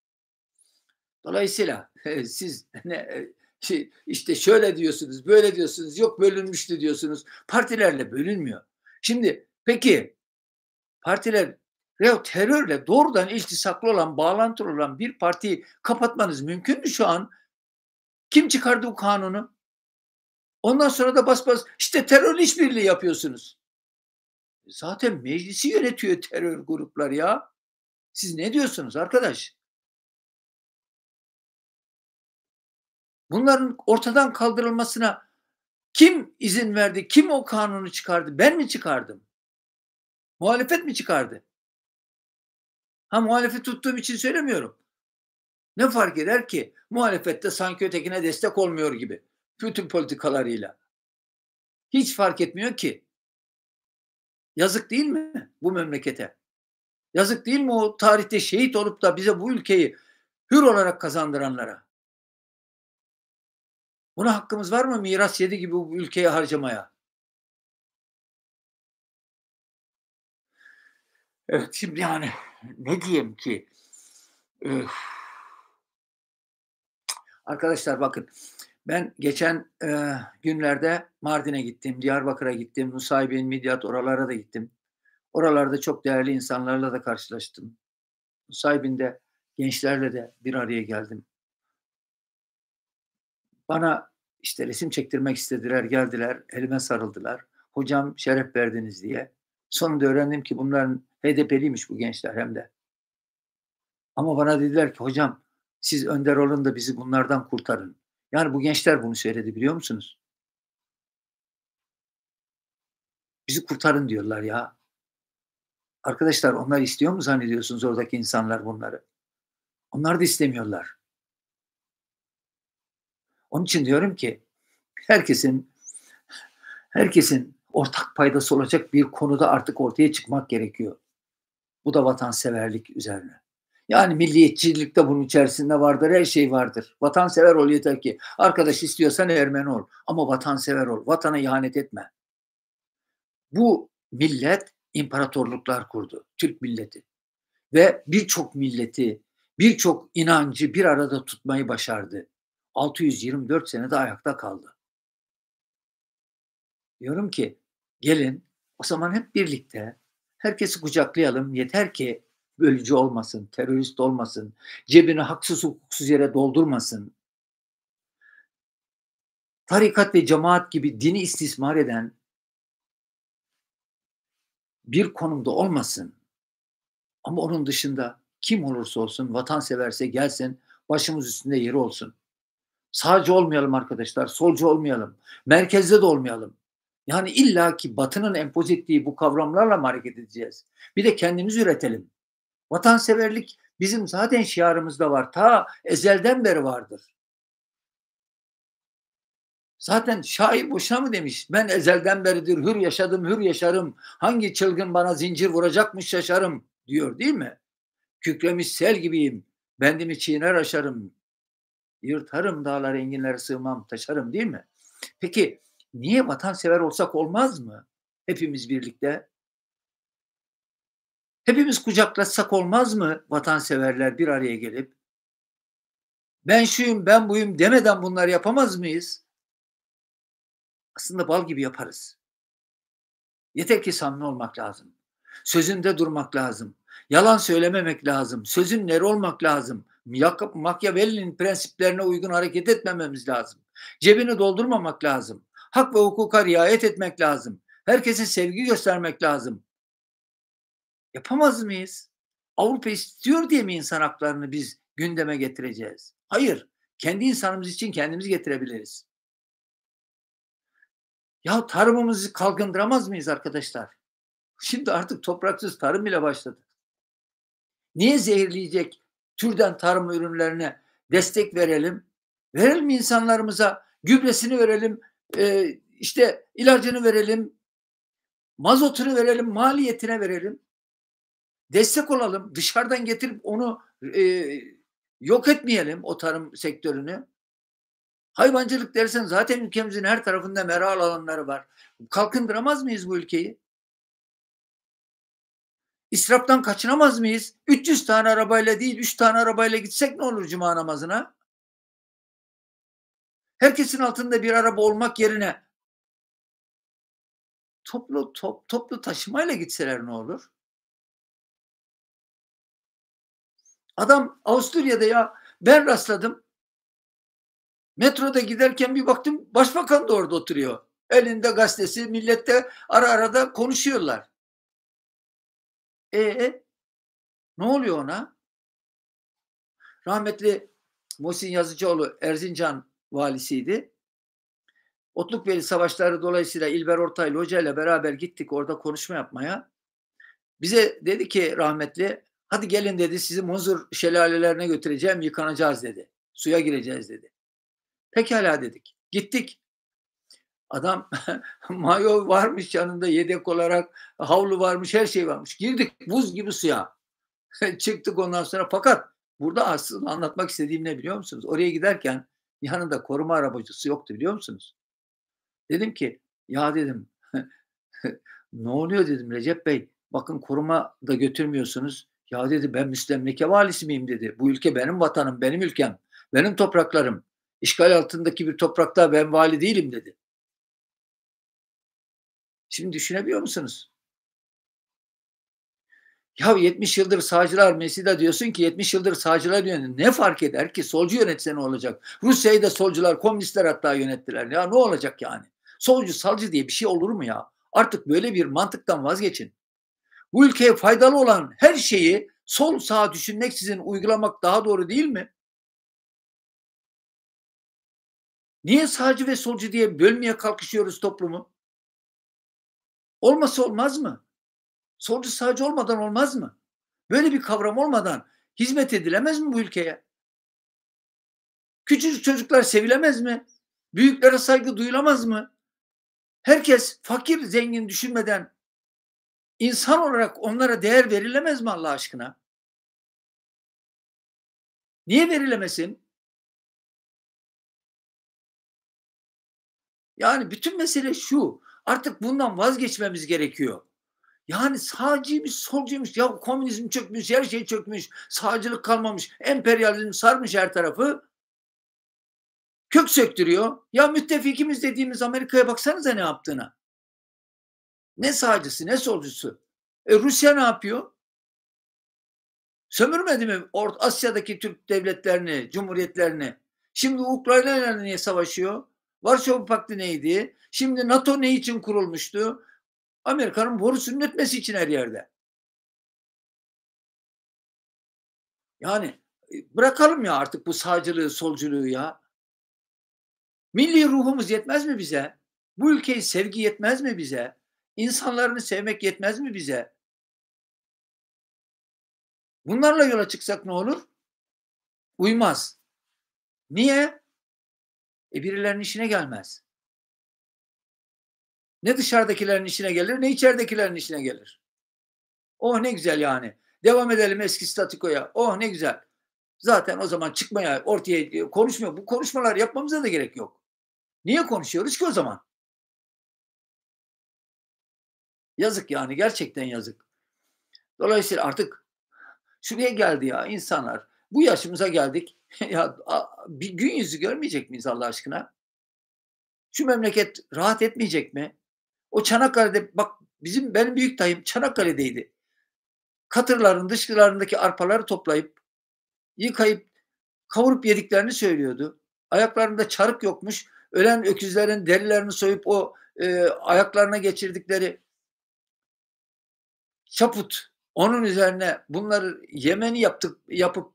Dolayısıyla siz ne, şey, işte şöyle diyorsunuz, böyle diyorsunuz, yok bölünmüştü diyorsunuz. Partilerle bölünmüyor. Şimdi peki partiler ya terörle doğrudan iltisaklı olan, bağlantılı olan bir partiyi kapatmanız mümkün mü şu an? Kim çıkardı bu kanunu? Ondan sonra da bas bas işte terör işbirliği yapıyorsunuz. E, zaten meclisi yönetiyor terör grupları ya. Siz ne diyorsunuz arkadaş? Bunların ortadan kaldırılmasına kim izin verdi? Kim o kanunu çıkardı? Ben mi çıkardım? Muhalefet mi çıkardı? Ha muhalefet tuttuğum için söylemiyorum. Ne fark eder ki? Muhalefette sanki ötekine destek olmuyor gibi. Bütün politikalarıyla. Hiç fark etmiyor ki. Yazık değil mi bu memlekete? Yazık değil mi o tarihte şehit olup da bize bu ülkeyi hür olarak kazandıranlara? Buna hakkımız var mı miras yedi gibi bu ülkeye harcamaya? Evet şimdi yani ne diyeyim ki? Öf. Arkadaşlar bakın ben geçen e, günlerde Mardin'e gittim, Diyarbakır'a gittim, Nusaybin, Midyat oralara da gittim. Oralarda çok değerli insanlarla da karşılaştım. Nusaybin'de gençlerle de bir araya geldim. Bana işte resim çektirmek istediler, geldiler, elime sarıldılar. Hocam şeref verdiniz diye. Sonunda öğrendim ki bunların HDP'liymiş bu gençler hem de. Ama bana dediler ki hocam siz önder olun da bizi bunlardan kurtarın. Yani bu gençler bunu söyledi biliyor musunuz? Bizi kurtarın diyorlar ya. Arkadaşlar onlar istiyor mu zannediyorsunuz oradaki insanlar bunları? Onlar da istemiyorlar. Onun için diyorum ki herkesin herkesin ortak paydası olacak bir konuda artık ortaya çıkmak gerekiyor. Bu da vatanseverlik üzerine. Yani milliyetçilik de bunun içerisinde vardır, her şey vardır. Vatansever ol yeter ki. Arkadaş istiyorsan Ermeni ol ama vatansever ol. Vatana ihanet etme. Bu millet imparatorluklar kurdu. Türk milleti. Ve birçok milleti, birçok inancı bir arada tutmayı başardı. 624 senede ayakta kaldı. Diyorum ki gelin o zaman hep birlikte herkesi kucaklayalım. Yeter ki bölücü olmasın, terörist olmasın, cebini haksız hukuksuz yere doldurmasın. Tarikat ve cemaat gibi dini istismar eden bir konumda olmasın. Ama onun dışında kim olursa olsun, vatanseverse gelsin, başımız üstünde yeri olsun. Sağcı olmayalım arkadaşlar, solcu olmayalım, merkezde de olmayalım. Yani illa ki batının empoze ettiği bu kavramlarla mı hareket edeceğiz? Bir de kendimiz üretelim. Vatanseverlik bizim zaten şiarımızda var. Ta ezelden beri vardır. Zaten şair boşuna mı demiş? Ben ezelden beridir hür yaşadım, hür yaşarım. Hangi çılgın bana zincir vuracakmış yaşarım? diyor değil mi? Kükremiş sel gibiyim. Bendimi çiğner aşarım. Yırtarım dağları enginlere sığmam taşarım değil mi? Peki niye vatansever olsak olmaz mı? Hepimiz birlikte. Hepimiz kucaklaşsak olmaz mı vatanseverler bir araya gelip? Ben şuyum ben buyum demeden bunlar yapamaz mıyız? Aslında bal gibi yaparız. Yeter ki samimi olmak lazım. Sözünde durmak lazım. Yalan söylememek lazım. Sözün nere olmak lazım. Machiavelli'nin prensiplerine uygun hareket etmememiz lazım. Cebini doldurmamak lazım. Hak ve hukuka riayet etmek lazım. Herkese sevgi göstermek lazım. Yapamaz mıyız? Avrupa istiyor diye mi insan haklarını biz gündeme getireceğiz? Hayır. Kendi insanımız için kendimiz getirebiliriz. Ya tarımımızı kalkındıramaz mıyız arkadaşlar? Şimdi artık topraksız tarım bile başladı. Niye zehirleyecek türden tarım ürünlerine destek verelim. Verelim insanlarımıza gübresini verelim, e, işte ilacını verelim, mazotunu verelim, maliyetine verelim. Destek olalım, dışarıdan getirip onu e, yok etmeyelim o tarım sektörünü. Hayvancılık dersen zaten ülkemizin her tarafında meral alanları var. Kalkındıramaz mıyız bu ülkeyi? İsraftan kaçınamaz mıyız? 300 tane arabayla değil 3 tane arabayla gitsek ne olur cuma namazına? Herkesin altında bir araba olmak yerine toplu top, toplu taşımayla gitseler ne olur? Adam Avusturya'da ya ben rastladım. Metroda giderken bir baktım başbakan da orada oturuyor. Elinde gazetesi millette ara ara da konuşuyorlar. E ne oluyor ona? Rahmetli Muhsin Yazıcıoğlu Erzincan valisiydi. Otlukbeli savaşları dolayısıyla İlber Ortaylı Hoca ile beraber gittik orada konuşma yapmaya. Bize dedi ki rahmetli hadi gelin dedi sizi Munzur şelalelerine götüreceğim yıkanacağız dedi. Suya gireceğiz dedi. Pekala dedik. Gittik. Adam mayo varmış yanında yedek olarak havlu varmış her şey varmış. Girdik buz gibi suya. Çıktık ondan sonra fakat burada aslında anlatmak istediğim ne biliyor musunuz? Oraya giderken yanında koruma arabacısı yoktu biliyor musunuz? Dedim ki ya dedim ne oluyor dedim Recep Bey bakın koruma da götürmüyorsunuz. Ya dedi ben müstemleke valisi miyim dedi. Bu ülke benim vatanım, benim ülkem, benim topraklarım. İşgal altındaki bir toprakta ben vali değilim dedi. Şimdi düşünebiliyor musunuz? Ya 70 yıldır sağcılar Mesih'de diyorsun ki 70 yıldır sağcılar yönetiyor. Ne fark eder ki? Solcu yönetse ne olacak? Rusya'yı da solcular, komünistler hatta yönettiler. Ya ne olacak yani? Solcu, salcı diye bir şey olur mu ya? Artık böyle bir mantıktan vazgeçin. Bu ülkeye faydalı olan her şeyi sol sağ düşünmek sizin uygulamak daha doğru değil mi? Niye sağcı ve solcu diye bölmeye kalkışıyoruz toplumu? Olması olmaz mı? Solcu sağcı olmadan olmaz mı? Böyle bir kavram olmadan hizmet edilemez mi bu ülkeye? Küçük çocuklar sevilemez mi? Büyüklere saygı duyulamaz mı? Herkes fakir zengin düşünmeden insan olarak onlara değer verilemez mi Allah aşkına? Niye verilemesin? Yani bütün mesele şu. Artık bundan vazgeçmemiz gerekiyor. Yani sağcıymış, solcuymuş, ya komünizm çökmüş, her şey çökmüş, sağcılık kalmamış, emperyalizm sarmış her tarafı. Kök söktürüyor. Ya müttefikimiz dediğimiz Amerika'ya baksanıza ne yaptığına. Ne sağcısı, ne solcusu. E Rusya ne yapıyor? Sömürmedi mi Orta Asya'daki Türk devletlerini, cumhuriyetlerini? Şimdi Ukrayna ile niye savaşıyor? Varşova Paktı neydi? Şimdi NATO ne için kurulmuştu? Amerika'nın borusunu ötmesi için her yerde. Yani e, bırakalım ya artık bu sağcılığı, solculuğu ya. Milli ruhumuz yetmez mi bize? Bu ülkeyi sevgi yetmez mi bize? İnsanlarını sevmek yetmez mi bize? Bunlarla yola çıksak ne olur? Uymaz. Niye? E birilerinin işine gelmez. Ne dışarıdakilerin işine gelir ne içeridekilerin işine gelir. Oh ne güzel yani. Devam edelim eski statikoya. Oh ne güzel. Zaten o zaman çıkmaya ortaya e, konuşmuyor. Bu konuşmalar yapmamıza da gerek yok. Niye konuşuyoruz ki o zaman? Yazık yani gerçekten yazık. Dolayısıyla artık şuraya geldi ya insanlar. Bu yaşımıza geldik. ya bir gün yüzü görmeyecek miyiz Allah aşkına? Şu memleket rahat etmeyecek mi? O Çanakkale'de bak bizim benim büyük dayım Çanakkale'deydi. Katırların dışkılarındaki arpaları toplayıp yıkayıp kavurup yediklerini söylüyordu. Ayaklarında çarık yokmuş. Ölen öküzlerin derilerini soyup o e, ayaklarına geçirdikleri çaput onun üzerine bunları yemeni yaptık yapıp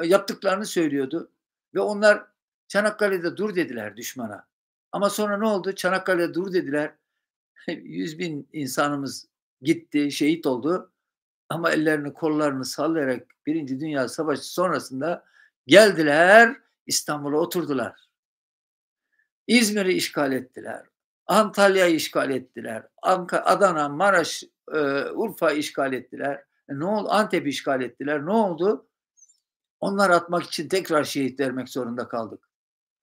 e, yaptıklarını söylüyordu. Ve onlar Çanakkale'de dur dediler düşmana. Ama sonra ne oldu? Çanakkale'de dur dediler. Yüz bin insanımız gitti, şehit oldu. Ama ellerini kollarını sallayarak Birinci Dünya Savaşı sonrasında geldiler İstanbul'a oturdular. İzmir'i işgal ettiler. Antalya'yı işgal ettiler. Ankara, Adana, Maraş, e, Urfa işgal ettiler. E, ne oldu? Antep işgal ettiler. Ne oldu? Onlar atmak için tekrar şehit vermek zorunda kaldık.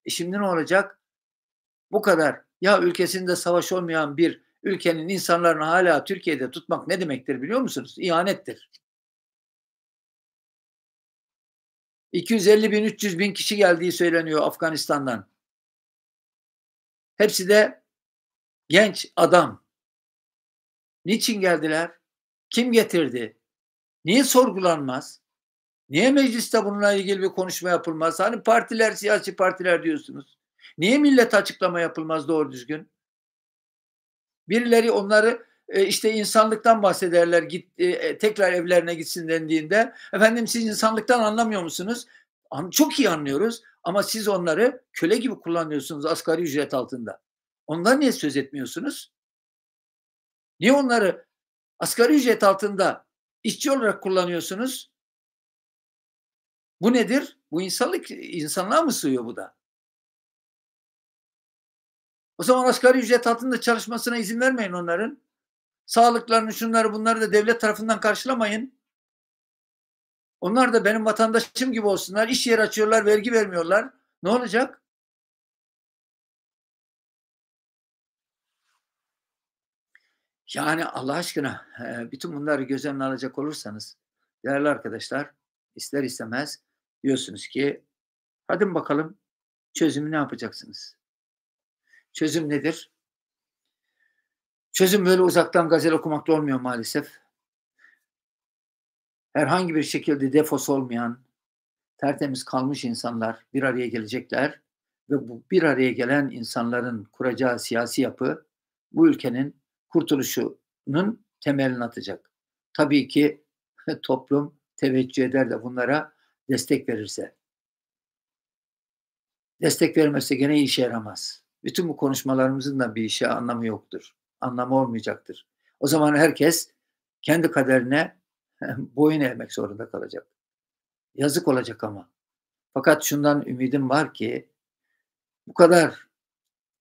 E şimdi ne olacak? Bu kadar. Ya ülkesinde savaş olmayan bir ülkenin insanlarını hala Türkiye'de tutmak ne demektir biliyor musunuz? İhanettir. 250 bin 300 bin kişi geldiği söyleniyor Afganistan'dan. Hepsi de genç adam. Niçin geldiler? Kim getirdi? Niye sorgulanmaz? Niye mecliste bununla ilgili bir konuşma yapılmaz? Hani partiler, siyasi partiler diyorsunuz. Niye millet açıklama yapılmaz doğru düzgün? Birileri onları e, işte insanlıktan bahsederler git e, e, tekrar evlerine gitsin dendiğinde efendim siz insanlıktan anlamıyor musunuz? çok iyi anlıyoruz ama siz onları köle gibi kullanıyorsunuz asgari ücret altında. Ondan niye söz etmiyorsunuz? Niye onları asgari ücret altında işçi olarak kullanıyorsunuz? Bu nedir? Bu insanlık insanlığa mı sığıyor bu da? O zaman asgari ücret altında çalışmasına izin vermeyin onların. Sağlıklarını şunları bunları da devlet tarafından karşılamayın. Onlar da benim vatandaşım gibi olsunlar. İş yeri açıyorlar, vergi vermiyorlar. Ne olacak? Yani Allah aşkına bütün bunları göz önüne alacak olursanız değerli arkadaşlar ister istemez diyorsunuz ki hadi bakalım çözümü ne yapacaksınız? Çözüm nedir? Çözüm böyle uzaktan gazel okumakla olmuyor maalesef. Herhangi bir şekilde defos olmayan, tertemiz kalmış insanlar bir araya gelecekler ve bu bir araya gelen insanların kuracağı siyasi yapı bu ülkenin kurtuluşunun temelini atacak. Tabii ki toplum teveccüh eder de bunlara destek verirse. Destek vermezse gene işe yaramaz. Bütün bu konuşmalarımızın da bir işe anlamı yoktur. Anlamı olmayacaktır. O zaman herkes kendi kaderine boyun eğmek zorunda kalacak. Yazık olacak ama. Fakat şundan ümidim var ki bu kadar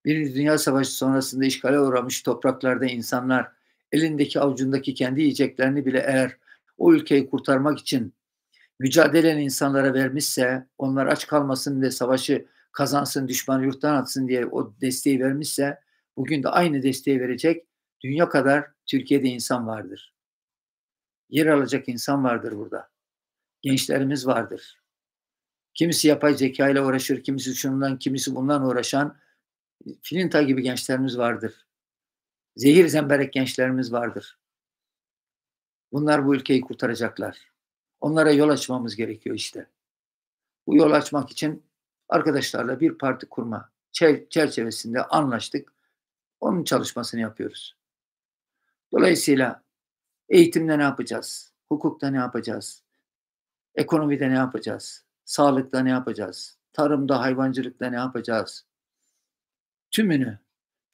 Birinci Dünya Savaşı sonrasında işgale uğramış topraklarda insanlar elindeki avucundaki kendi yiyeceklerini bile eğer o ülkeyi kurtarmak için mücadelen insanlara vermişse, onlar aç kalmasın ve savaşı kazansın, düşman yurttan atsın diye o desteği vermişse, bugün de aynı desteği verecek dünya kadar Türkiye'de insan vardır. Yer alacak insan vardır burada. Gençlerimiz vardır. Kimisi yapay zeka ile uğraşır, kimisi şundan, kimisi bundan uğraşan filinta gibi gençlerimiz vardır. Zehir zemberek gençlerimiz vardır. Bunlar bu ülkeyi kurtaracaklar. Onlara yol açmamız gerekiyor işte. Bu yol açmak için arkadaşlarla bir parti kurma çerçevesinde anlaştık. Onun çalışmasını yapıyoruz. Dolayısıyla eğitimde ne yapacağız? Hukukta ne yapacağız? Ekonomide ne yapacağız? Sağlıkta ne yapacağız? Tarımda, hayvancılıkta ne yapacağız? Tümünü,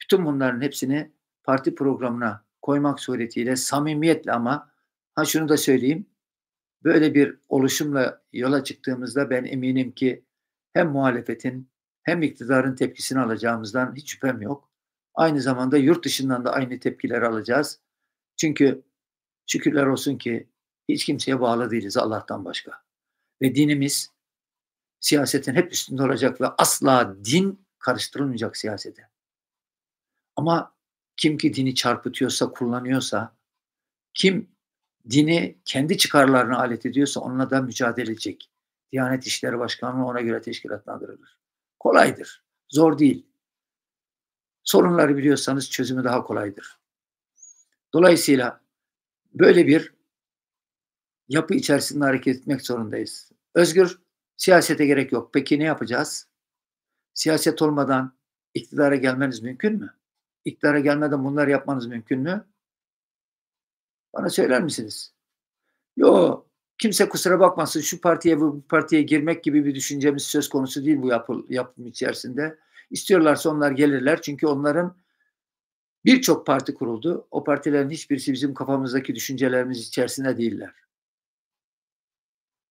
bütün bunların hepsini parti programına koymak suretiyle samimiyetle ama ha şunu da söyleyeyim böyle bir oluşumla yola çıktığımızda ben eminim ki hem muhalefetin hem iktidarın tepkisini alacağımızdan hiç şüphem yok. Aynı zamanda yurt dışından da aynı tepkiler alacağız. Çünkü şükürler olsun ki hiç kimseye bağlı değiliz Allah'tan başka. Ve dinimiz siyasetin hep üstünde olacak ve asla din karıştırılmayacak siyasete. Ama kim ki dini çarpıtıyorsa, kullanıyorsa, kim dini kendi çıkarlarına alet ediyorsa onunla da mücadele edecek. Diyanet İşleri Başkanlığı ona göre teşkilatlandırılır. Kolaydır. Zor değil. Sorunları biliyorsanız çözümü daha kolaydır. Dolayısıyla böyle bir yapı içerisinde hareket etmek zorundayız. Özgür, siyasete gerek yok. Peki ne yapacağız? Siyaset olmadan iktidara gelmeniz mümkün mü? İktidara gelmeden bunları yapmanız mümkün mü? Bana söyler misiniz? Yo kimse kusura bakmasın şu partiye bu partiye girmek gibi bir düşüncemiz söz konusu değil bu yapı, yapım içerisinde. İstiyorlarsa onlar gelirler çünkü onların birçok parti kuruldu. O partilerin hiçbirisi bizim kafamızdaki düşüncelerimiz içerisinde değiller.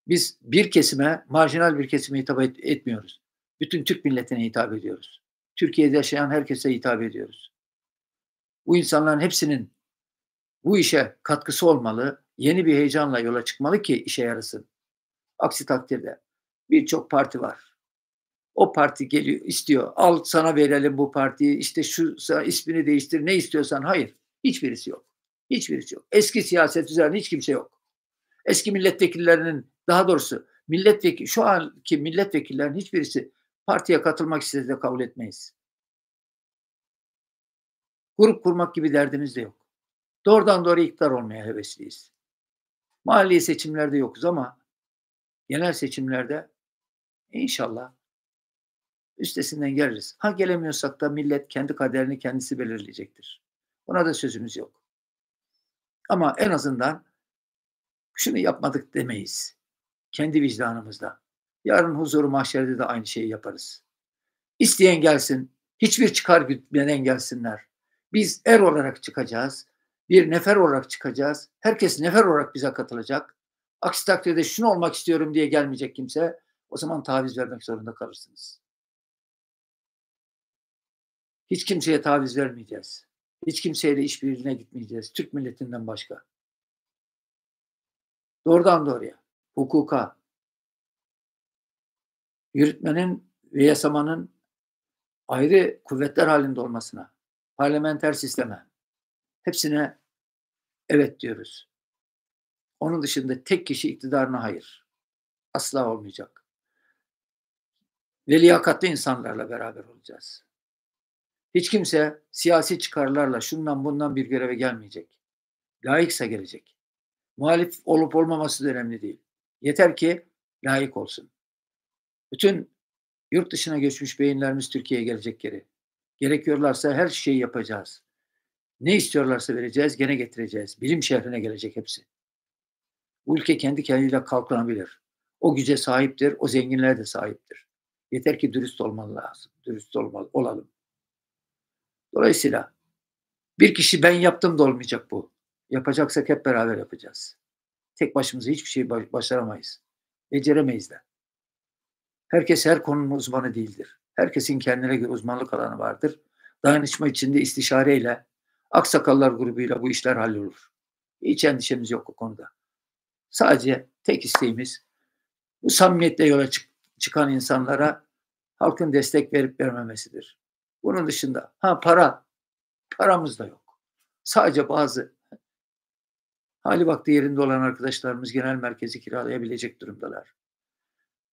Biz bir kesime, marjinal bir kesime hitap et, etmiyoruz. Bütün Türk milletine hitap ediyoruz. Türkiye'de yaşayan herkese hitap ediyoruz. Bu insanların hepsinin bu işe katkısı olmalı, yeni bir heyecanla yola çıkmalı ki işe yarasın. Aksi takdirde birçok parti var. O parti geliyor, istiyor. Al sana verelim bu partiyi. İşte şu ismini değiştir. Ne istiyorsan. Hayır. Hiçbirisi yok. Hiçbirisi yok. Eski siyaset üzerine hiç kimse yok. Eski milletvekillerinin daha doğrusu milletvekili şu anki milletvekillerinin hiçbirisi partiye katılmak istese de kabul etmeyiz. Grup kurmak gibi derdimiz de yok doğrudan doğru iktidar olmaya hevesliyiz. Mahalli seçimlerde yokuz ama genel seçimlerde inşallah üstesinden geliriz. Ha gelemiyorsak da millet kendi kaderini kendisi belirleyecektir. Buna da sözümüz yok. Ama en azından şunu yapmadık demeyiz. Kendi vicdanımızda. Yarın huzuru mahşerde de aynı şeyi yaparız. İsteyen gelsin, hiçbir çıkar gütmeden gelsinler. Biz er olarak çıkacağız bir nefer olarak çıkacağız. Herkes nefer olarak bize katılacak. Aksi takdirde şunu olmak istiyorum diye gelmeyecek kimse. O zaman taviz vermek zorunda kalırsınız. Hiç kimseye taviz vermeyeceğiz. Hiç kimseyle işbirliğine gitmeyeceğiz. Türk milletinden başka. Doğrudan doğruya. Hukuka. Yürütmenin ve yasamanın ayrı kuvvetler halinde olmasına. Parlamenter sisteme. Hepsine Evet diyoruz. Onun dışında tek kişi iktidarına hayır. Asla olmayacak. Ve liyakatli insanlarla beraber olacağız. Hiç kimse siyasi çıkarlarla şundan bundan bir göreve gelmeyecek. Layıksa gelecek. Muhalif olup olmaması da önemli değil. Yeter ki layık olsun. Bütün yurt dışına göçmüş beyinlerimiz Türkiye'ye gelecek geri. Gerekiyorlarsa her şeyi yapacağız. Ne istiyorlarsa vereceğiz, gene getireceğiz. Bilim şehrine gelecek hepsi. Bu ülke kendi kendiyle kalkınabilir. O güce sahiptir, o zenginler de sahiptir. Yeter ki dürüst olman lazım. Dürüst olmalı, olalım. Dolayısıyla bir kişi ben yaptım da olmayacak bu. Yapacaksak hep beraber yapacağız. Tek başımıza hiçbir şey başaramayız. Beceremeyiz de. Herkes her konunun uzmanı değildir. Herkesin kendine göre uzmanlık alanı vardır. Dayanışma içinde istişareyle Aksakallar grubuyla bu işler hallolur. Hiç endişemiz yok o konuda. Sadece tek isteğimiz bu samimiyetle yola çık çıkan insanlara halkın destek verip vermemesidir. Bunun dışında ha para paramız da yok. Sadece bazı hali vakti yerinde olan arkadaşlarımız genel merkezi kiralayabilecek durumdalar.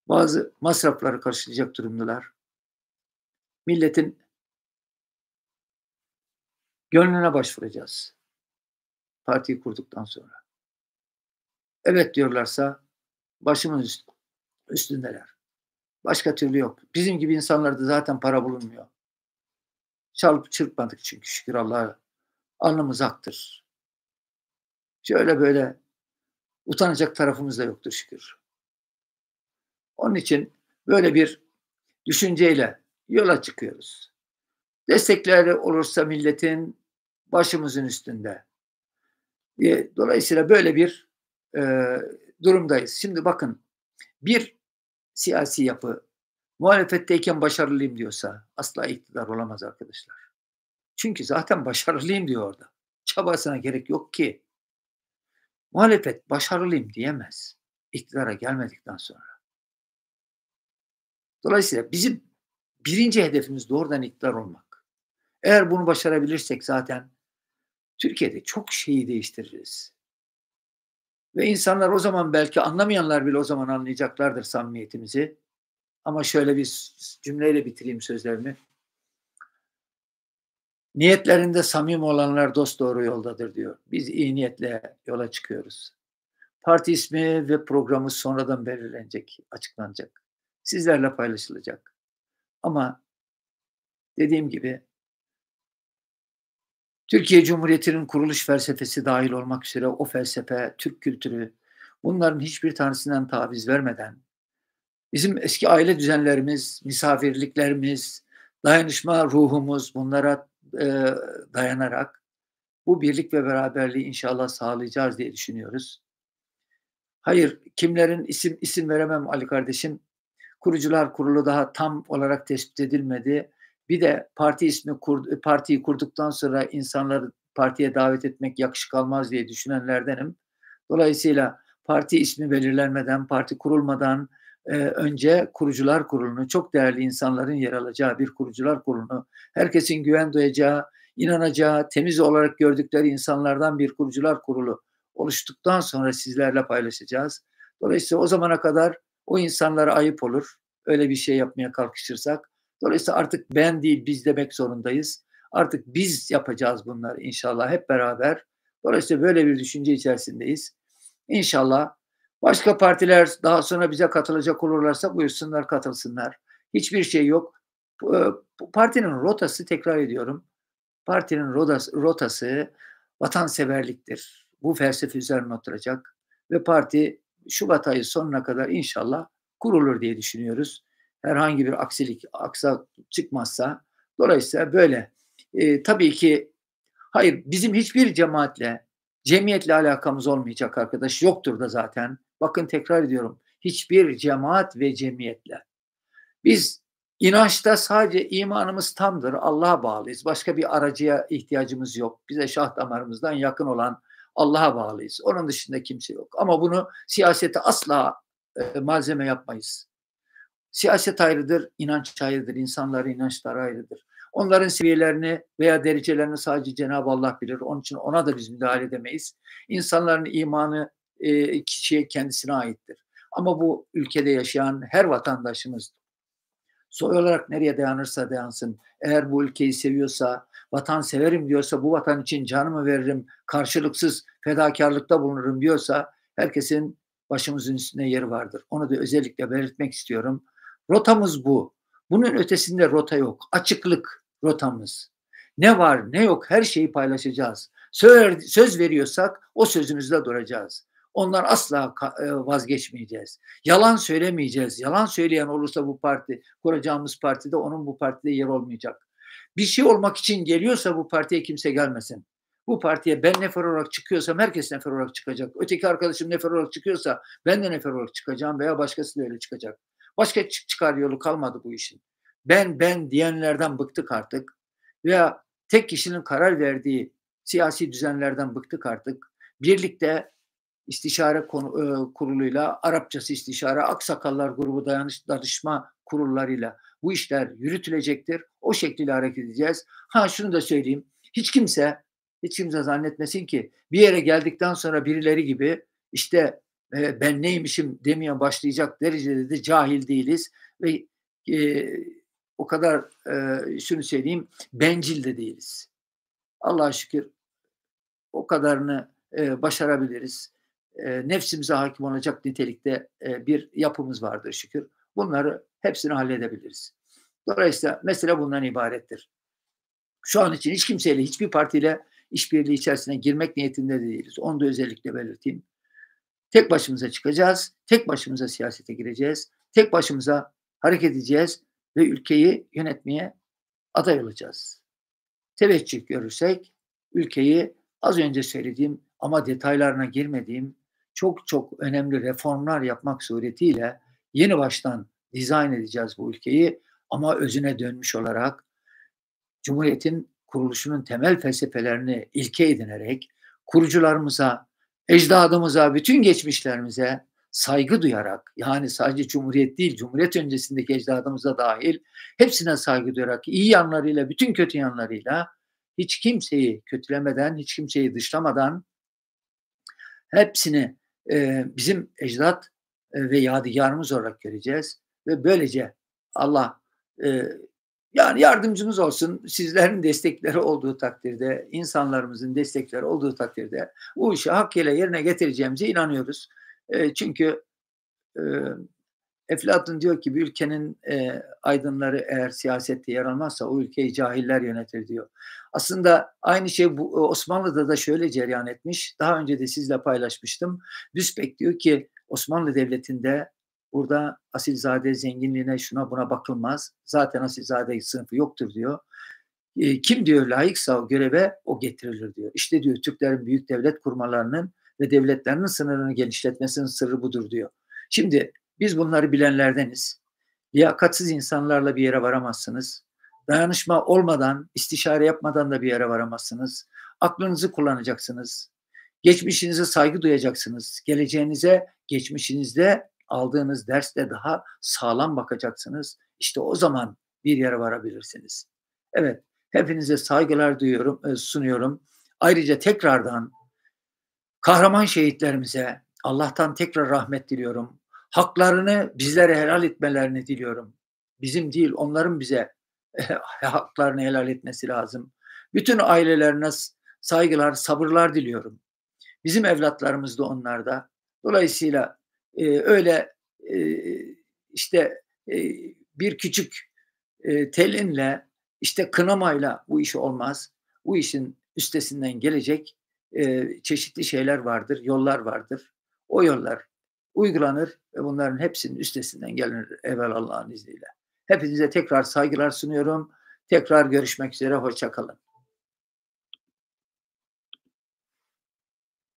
Bazı masrafları karşılayacak durumdalar. Milletin Gönlüne başvuracağız. Partiyi kurduktan sonra. Evet diyorlarsa başımız üstündeler. Başka türlü yok. Bizim gibi insanlarda zaten para bulunmuyor. Çalıp çırpmadık çünkü şükür Allah'a. Alnımız aktır. Şöyle böyle utanacak tarafımız da yoktur şükür. Onun için böyle bir düşünceyle yola çıkıyoruz. Destekleri olursa milletin başımızın üstünde. E, dolayısıyla böyle bir e, durumdayız. Şimdi bakın bir siyasi yapı muhalefetteyken başarılıyım diyorsa asla iktidar olamaz arkadaşlar. Çünkü zaten başarılıyım diyor orada. Çabasına gerek yok ki. Muhalefet başarılıyım diyemez. iktidara gelmedikten sonra. Dolayısıyla bizim birinci hedefimiz doğrudan iktidar olmak. Eğer bunu başarabilirsek zaten Türkiye'de çok şeyi değiştiririz. Ve insanlar o zaman belki anlamayanlar bile o zaman anlayacaklardır samimiyetimizi. Ama şöyle bir cümleyle bitireyim sözlerimi. Niyetlerinde samim olanlar dost doğru yoldadır diyor. Biz iyi niyetle yola çıkıyoruz. Parti ismi ve programı sonradan belirlenecek, açıklanacak. Sizlerle paylaşılacak. Ama dediğim gibi Türkiye Cumhuriyeti'nin kuruluş felsefesi dahil olmak üzere o felsefe, Türk kültürü bunların hiçbir tanesinden taviz vermeden bizim eski aile düzenlerimiz, misafirliklerimiz, dayanışma ruhumuz bunlara e, dayanarak bu birlik ve beraberliği inşallah sağlayacağız diye düşünüyoruz. Hayır, kimlerin isim isim veremem Ali kardeşim. Kurucular Kurulu daha tam olarak tespit edilmedi. Bir de parti ismi kur, partiyi kurduktan sonra insanları partiye davet etmek yakışık almaz diye düşünenlerdenim. Dolayısıyla parti ismi belirlenmeden, parti kurulmadan e, önce kurucular kurulunu, çok değerli insanların yer alacağı bir kurucular kurulunu, herkesin güven duyacağı, inanacağı, temiz olarak gördükleri insanlardan bir kurucular kurulu oluştuktan sonra sizlerle paylaşacağız. Dolayısıyla o zamana kadar o insanlara ayıp olur. Öyle bir şey yapmaya kalkışırsak Dolayısıyla artık ben değil biz demek zorundayız. Artık biz yapacağız bunları inşallah hep beraber. Dolayısıyla böyle bir düşünce içerisindeyiz. İnşallah başka partiler daha sonra bize katılacak olurlarsa buyursunlar katılsınlar. Hiçbir şey yok. E, partinin rotası tekrar ediyorum. Partinin rotası, vatanseverliktir. Bu felsefe üzerine oturacak ve parti Şubat ayı sonuna kadar inşallah kurulur diye düşünüyoruz herhangi bir aksilik, aksak çıkmazsa. Dolayısıyla böyle. E, tabii ki hayır bizim hiçbir cemaatle, cemiyetle alakamız olmayacak arkadaş. Yoktur da zaten. Bakın tekrar ediyorum. Hiçbir cemaat ve cemiyetle. Biz inançta sadece imanımız tamdır. Allah'a bağlıyız. Başka bir aracıya ihtiyacımız yok. Bize şah damarımızdan yakın olan Allah'a bağlıyız. Onun dışında kimse yok. Ama bunu siyasete asla e, malzeme yapmayız. Siyaset ayrıdır, inanç ayrıdır, insanların inançları ayrıdır. Onların seviyelerini veya derecelerini sadece Cenab-ı Allah bilir. Onun için ona da biz müdahale edemeyiz. İnsanların imanı e, kişiye kendisine aittir. Ama bu ülkede yaşayan her vatandaşımız soy olarak nereye dayanırsa dayansın, eğer bu ülkeyi seviyorsa, vatan severim diyorsa, bu vatan için canımı veririm, karşılıksız fedakarlıkta bulunurum diyorsa herkesin başımızın üstünde yeri vardır. Onu da özellikle belirtmek istiyorum. Rotamız bu. Bunun ötesinde rota yok. Açıklık rotamız. Ne var ne yok her şeyi paylaşacağız. Söz, söz veriyorsak o sözümüzde duracağız. Onlar asla e, vazgeçmeyeceğiz. Yalan söylemeyeceğiz. Yalan söyleyen olursa bu parti, kuracağımız partide onun bu partide yer olmayacak. Bir şey olmak için geliyorsa bu partiye kimse gelmesin. Bu partiye ben nefer olarak çıkıyorsa herkes nefer olarak çıkacak. Öteki arkadaşım nefer olarak çıkıyorsa ben de nefer olarak çıkacağım veya başkası da öyle çıkacak. Başka çıkar yolu kalmadı bu işin. Ben ben diyenlerden bıktık artık. Veya tek kişinin karar verdiği siyasi düzenlerden bıktık artık. Birlikte istişare konu, e, kuruluyla, Arapçası istişare, Aksakallar grubu dayanış, danışma kurullarıyla bu işler yürütülecektir. O şekilde hareket edeceğiz. Ha şunu da söyleyeyim. Hiç kimse hiç kimse zannetmesin ki bir yere geldikten sonra birileri gibi işte e, ben neymişim demeye başlayacak derecede de cahil değiliz ve e, o kadar e, şunu söyleyeyim bencil de değiliz. Allah'a şükür o kadarını e, başarabiliriz. E, nefsimize hakim olacak nitelikte e, bir yapımız vardır şükür. Bunları hepsini halledebiliriz. Dolayısıyla mesele bundan ibarettir. Şu an için hiç kimseyle, hiçbir partiyle işbirliği içerisine girmek niyetinde değiliz. Onu da özellikle belirteyim. Tek başımıza çıkacağız, tek başımıza siyasete gireceğiz, tek başımıza hareket edeceğiz ve ülkeyi yönetmeye aday olacağız. Teveccüh görürsek ülkeyi az önce söylediğim ama detaylarına girmediğim çok çok önemli reformlar yapmak suretiyle yeni baştan dizayn edeceğiz bu ülkeyi ama özüne dönmüş olarak Cumhuriyet'in kuruluşunun temel felsefelerini ilke edinerek kurucularımıza ecdadımıza, bütün geçmişlerimize saygı duyarak yani sadece Cumhuriyet değil, Cumhuriyet öncesindeki ecdadımıza dahil hepsine saygı duyarak iyi yanlarıyla, bütün kötü yanlarıyla hiç kimseyi kötülemeden, hiç kimseyi dışlamadan hepsini e, bizim ecdat e, ve yadigarımız olarak göreceğiz ve böylece Allah e, yani yardımcımız olsun. Sizlerin destekleri olduğu takdirde, insanlarımızın destekleri olduğu takdirde bu işi hakkıyla yerine getireceğimize inanıyoruz. E, çünkü e, Eflatun diyor ki bir ülkenin e, aydınları eğer siyasette yer almazsa o ülkeyi cahiller yönetir diyor. Aslında aynı şey bu, e, Osmanlı'da da şöyle cereyan etmiş. Daha önce de sizle paylaşmıştım. Büspek diyor ki Osmanlı Devleti'nde Burada asilzade zenginliğine şuna buna bakılmaz. Zaten asilzade sınıfı yoktur diyor. E, kim diyor layıksa o göreve o getirilir diyor. İşte diyor Türklerin büyük devlet kurmalarının ve devletlerinin sınırını genişletmesinin sırrı budur diyor. Şimdi biz bunları bilenlerdeniz. Liyakatsiz insanlarla bir yere varamazsınız. Dayanışma olmadan, istişare yapmadan da bir yere varamazsınız. Aklınızı kullanacaksınız. Geçmişinize saygı duyacaksınız. Geleceğinize geçmişinizde aldığınız derste daha sağlam bakacaksınız. İşte o zaman bir yere varabilirsiniz. Evet, hepinize saygılar duyuyorum, e, sunuyorum. Ayrıca tekrardan kahraman şehitlerimize Allah'tan tekrar rahmet diliyorum. Haklarını bizlere helal etmelerini diliyorum. Bizim değil, onların bize e, haklarını helal etmesi lazım. Bütün ailelerine saygılar, sabırlar diliyorum. Bizim evlatlarımız da onlarda. Dolayısıyla e, öyle e, işte e, bir küçük e, telinle işte kınamayla bu iş olmaz. Bu işin üstesinden gelecek e, çeşitli şeyler vardır, yollar vardır. O yollar uygulanır ve bunların hepsinin üstesinden gelinir evvel Allah'ın izniyle. Hepinize tekrar saygılar sunuyorum. Tekrar görüşmek üzere, hoşçakalın.